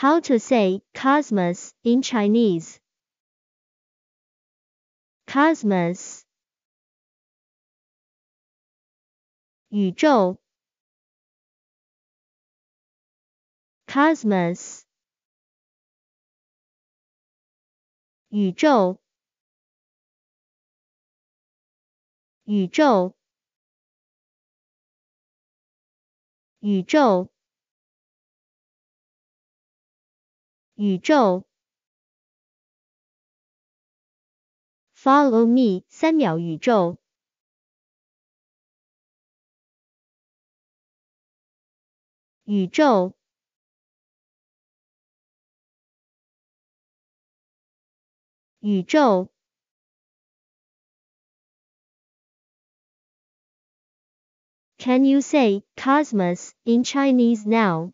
How to say cosmos in Chinese? Cosmos 宇宙 Cosmos 宇宙宇宙宇宙宇宙，Follow me，三秒宇宙。宇宙，宇宙。Can you say cosmos in Chinese now?